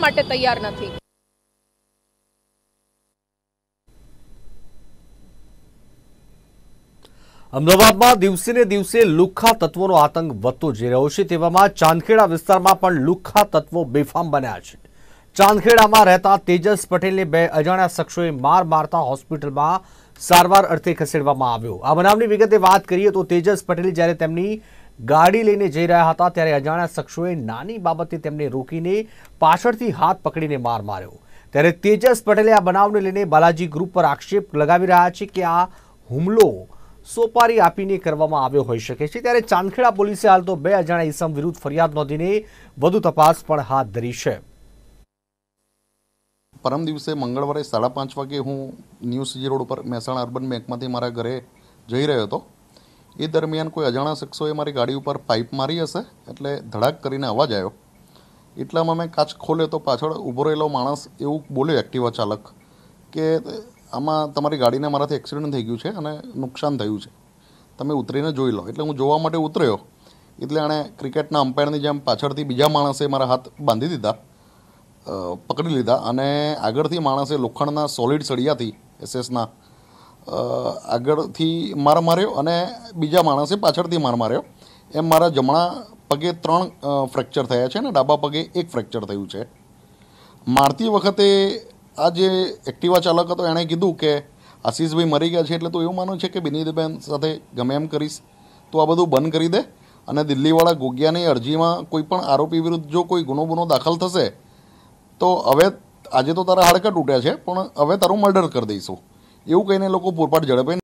શા માટે તૈયાર નથી અમદાવાદમાં દિવસેને દિવસે લુખ્ખા તત્વોનો આતંક વધતો જઈ રહ્યો છે તેવામાં ચાંદખેડા વિસ્તારમાં પણ લુખ્ખા તત્વો બેફામ બન્યા છે ચાંદખેડામાં રહેતા તેજસ પટેલને બે અજાણ્યા શખ્સોએ માર મારતા હોસ્પિટલમાં સારવાર અર્થે ખસેડવામાં આવ્યો આ બનાવની વિગતે વાત કરીએ તો તેજસ પટેલ જ્યારે તેમની ગાડી લઈને જઈ રહ્યા હતા ત્યારે અજાણ્યા શખ્સોએ નાની બાબતે તેમને રોકીને પાછળથી હાથ પકડીને માર માર્યો ત્યારે તેજસ પટેલે આ બનાવને લઈને બાલાજી ગ્રુપ પર આક્ષેપ લગાવી રહ્યા છે કે આ હુમલો સોપારી આપીને કરવામાં આવ્યો હોઈ શકે છે ત્યારે ચાંદખેડા પોલીસે હાલ તો બે અજાણ્યા ઈસમ વિરુદ્ધ ફરિયાદ નોંધીને વધુ તપાસ પણ હાથ ધરી છે પરમ દિવસે મંગળવારે સાડા પાંચ વાગે હું ન્યૂ સીજી રોડ ઉપર મહેસાણા અર્બન બેંકમાંથી મારા ઘરે જઈ રહ્યો હતો એ દરમિયાન કોઈ અજાણા શખ્સોએ મારી ગાડી ઉપર પાઇપ મારી હશે એટલે ધડાક કરીને અવાજ આવ્યો એટલામાં મેં કાચ ખોલ્યો તો પાછળ ઊભો રહેલો માણસ એવું બોલ્યો એક્ટિવા ચાલક કે આમાં તમારી ગાડીને મારાથી એક્સિડન્ટ થઈ ગયું છે અને નુકસાન થયું છે તમે ઉતરીને જોઈ લો એટલે હું જોવા માટે ઉતર્યો એટલે એણે ક્રિકેટના અમ્પાયરની જેમ પાછળથી બીજા માણસે મારા હાથ બાંધી દીધા પકડી લીધા અને આગળથી માણસે લોખંડના સોલિડ સળિયાથી એસએસના આગળથી માર માર્યો અને બીજા માણસે પાછળથી માર માર્યો એમ મારા જમણા પગે ત્રણ ફ્રેક્ચર થયા છે અને ડાબા પગે એક ફ્રેક્ચર થયું છે મારતી વખતે આ જે એક્ટિવા ચાલક હતો એણે કીધું કે આશીષભાઈ મરી ગયા છે એટલે તું એવું માનું છે કે બિનીતબેન સાથે ગમે એમ કરીશ તો આ બધું બંધ કરી દે અને દિલ્હીવાળા ગોગિયાની અરજીમાં કોઈ પણ આરોપી વિરુદ્ધ જો કોઈ ગુનો ગુનો દાખલ થશે તો હવે આજે તો તારા હાડકા તૂટ્યા છે પણ હવે તારું મર્ડર કરી દઈશું એવું કહીને લોકો પૂરપાટ ઝડપે